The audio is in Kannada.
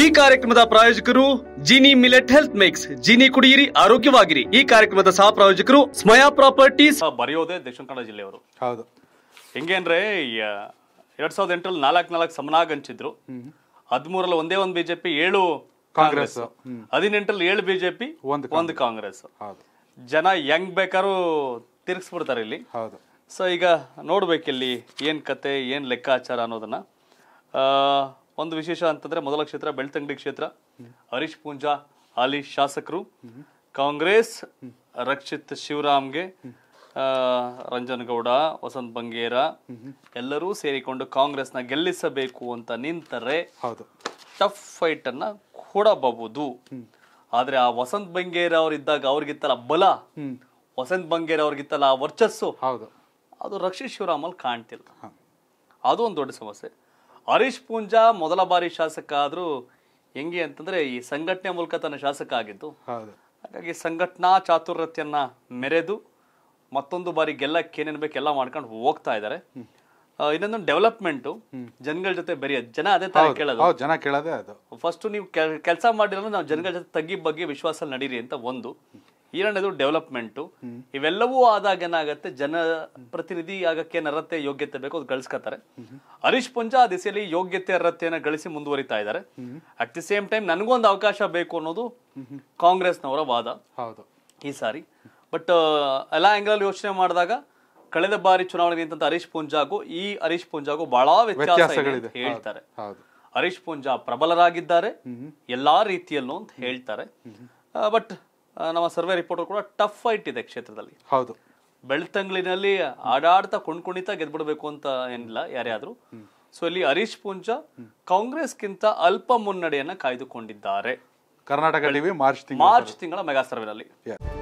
ಈ ಕಾರ್ಯಕ್ರಮದ ಪ್ರಾಯೋಜಕರು Jeeni millet health mix Jeeni ಕುಡಿಯಿರಿ ಆರೋಗ್ಯವಾಗಿರಿ ಈ ಕಾರ್ಯಕ್ರಮದ ಸಹ ಪ್ರಾಯೋಜಕರು ಸ್ಮಯಾ ಪ್ರಾಪರ್ಟೀಸ್ ಬರೆಯೋದೇ ದಕ್ಷಿಣ ಕನ್ನಡ ಜಿಲ್ಲೆಯವರು ಹೌದು ಹೆಂಗೆ ಅಂದ್ರೆ ಎರಡ್ ಸಾವಿರದ ಎಂಟರಲ್ಲಿ ನಾಲ್ಕ್ ನಾಲ್ಕು ಸಮನಾಗ್ ಹಂಚಿದ್ರು ಹದಿಮೂರಲ್ಲಿ ಒಂದೇ ಒಂದು ಬಿಜೆಪಿ ಏಳು ಕಾಂಗ್ರೆಸ್ ಹದಿನೆಂಟರಲ್ಲಿ ಏಳು ಬಿಜೆಪಿ ಒಂದು ಕಾಂಗ್ರೆಸ್ ಜನ ಹೆಂಗ್ ಬೇಕಾದ್ರೂ ತಿರ್ಗಿಸ್ಬಿಡ್ತಾರೆ ಇಲ್ಲಿ ಹೌದು ಸೊ ಈಗ ನೋಡ್ಬೇಕಿಲ್ಲಿ ಏನ್ ಕತೆ ಏನ್ ಲೆಕ್ಕಾಚಾರ ಅನ್ನೋದನ್ನ ಒಂದು ವಿಶೇಷ ಅಂತಂದ್ರೆ ಮೊದಲ ಕ್ಷೇತ್ರ ಬೆಳ್ತಂಗಡಿ ಕ್ಷೇತ್ರ ಹರೀಶ್ ಪೂಂಜಾ ಅಲಿ ಶಾಸಕರು ಕಾಂಗ್ರೆಸ್ ರಕ್ಷಿತ್ ಶಿವರಾಮ್ಗೆ ಗೌಡ ವಸಂತ್ ಬಂಗೇರ ಎಲ್ಲರೂ ಸೇರಿಕೊಂಡು ಕಾಂಗ್ರೆಸ್ನ ಗೆಲ್ಲಿಸಬೇಕು ಅಂತ ನಿಂತರೆ ಹೌದು ಟಫ್ ಫೈಟ್ ಅನ್ನ ಕೊಡಬಹುದು ಆದ್ರೆ ಆ ವಸಂತ್ ಬಂಗೇರ ಅವರಿದ್ದಾಗ ಅವ್ರಿಗಿತ್ತಲ್ಲ ಬಲ ವಸಂತ್ ಬಂಗೇರ ಅವ್ರಿಗಿತ್ತಲ್ಲ ಆ ವರ್ಚಸ್ಸು ಹೌದು ಅದು ರಕ್ಷಿತ್ ಶಿವರಾಮಲ್ಲಿ ಕಾಣ್ತಿಲ್ಲ ಅದು ಒಂದು ದೊಡ್ಡ ಸಮಸ್ಯೆ ಹರೀಶ್ ಪೂಂಜಾ ಮೊದಲ ಬಾರಿ ಶಾಸಕ ಆದ್ರೂ ಹೆಂಗೆ ಅಂತಂದ್ರೆ ಈ ಸಂಘಟನೆ ಮೂಲಕ ತನ್ನ ಶಾಸಕ ಆಗಿದ್ದು ಹಾಗಾಗಿ ಸಂಘಟನಾ ಚಾತುರ್ಯತೆಯನ್ನ ಮೆರೆದು ಮತ್ತೊಂದು ಬಾರಿ ಗೆಲ್ಲಕ್ಕೆ ಏನೇನು ಬೇಕು ಮಾಡ್ಕೊಂಡು ಹೋಗ್ತಾ ಇದ್ದಾರೆ ಇನ್ನೊಂದು ಡೆವಲಪ್ಮೆಂಟ್ ಜನಗಳ ಜೊತೆ ಬೆರೆಯೋದು ಜನ ಅದೇ ತರ ಕೇಳೋದು ಜನ ಕೇಳೋದೇ ಅದು ಫಸ್ಟ್ ನೀವು ಕೆಲಸ ಮಾಡಿರೋ ನಾವು ಜನಗಳ ಜೊತೆ ತಗ್ಗಿ ಬಗ್ಗೆ ವಿಶ್ವಾಸ ನಡೀರಿ ಅಂತ ಒಂದು ಎರಡನೇದು ಡೆವಲಪ್ಮೆಂಟು ಇವೆಲ್ಲವೂ ಆದಾಗ ಏನಾಗುತ್ತೆ ಪ್ರತಿನಿಧಿ ಆಗಕ್ಕೆ ನರತೆ ಯೋಗ್ಯತೆ ಬೇಕು ಅದು ಗಳಿಸ್ಕೊತಾರೆ ಹರೀಶ್ ಪುಂಜ ಆ ದಿಸೆಯಲ್ಲಿ ಯೋಗ್ಯತೆ ಅರ್ಹತೆಯನ್ನು ಗಳಿಸಿ ಮುಂದುವರಿತಾ ಇದ್ದಾರೆ ಅಟ್ ದಿ ಸೇಮ್ ಟೈಮ್ ನನಗೊಂದು ಅವಕಾಶ ಬೇಕು ಅನ್ನೋದು ಕಾಂಗ್ರೆಸ್ನವರ ವಾದ ಹೌದು ಈ ಸಾರಿ ಬಟ್ ಎಲ್ಲ ಆ್ಯಂಗಲಲ್ಲಿ ಯೋಚನೆ ಮಾಡಿದಾಗ ಕಳೆದ ಬಾರಿ ಚುನಾವಣೆ ನಿಂತ ಹರೀಶ್ ಪೂಂಜಾಗೂ ಈ ಹರೀಶ್ ಪುಂಜಾಗು ಬಹಳ ವ್ಯತ್ಯಾಸ ಹೇಳ್ತಾರೆ ಹರೀಶ್ ಪೂಂಜಾ ಪ್ರಬಲರಾಗಿದ್ದಾರೆ ಎಲ್ಲಾ ರೀತಿಯಲ್ಲೂ ಅಂತ ಹೇಳ್ತಾರೆ ಬಟ್ ನಮ್ಮ ಸರ್ವೆ ರಿಪೋರ್ಟ್ ಕೂಡ ಟಫ್ ಫೈಟ್ ಇದೆ ಕ್ಷೇತ್ರದಲ್ಲಿ ಹೌದು ಬೆಳ್ತಂಗ್ಲಿನಲ್ಲಿ ಆಡಾಡ್ತಾ ಕೊಂಡ್ಕೊಂಡಿತ ಗೆದ್ಬಿಡ್ಬೇಕು ಅಂತ ಏನಿಲ್ಲ ಯಾರ್ಯಾದ್ರು ಸೊ ಇಲ್ಲಿ ಹರೀಶ್ ಕಾಂಗ್ರೆಸ್ ಗಿಂತ ಅಲ್ಪ ಮುನ್ನಡೆಯನ್ನ ಕಾಯ್ದುಕೊಂಡಿದ್ದಾರೆ ಕರ್ನಾಟಕ ಮಾರ್ಚ್ ಮಾರ್ಚ್ ತಿಂಗಳ ಮೆಗಾ ಸರ್ವೆನಲ್ಲಿ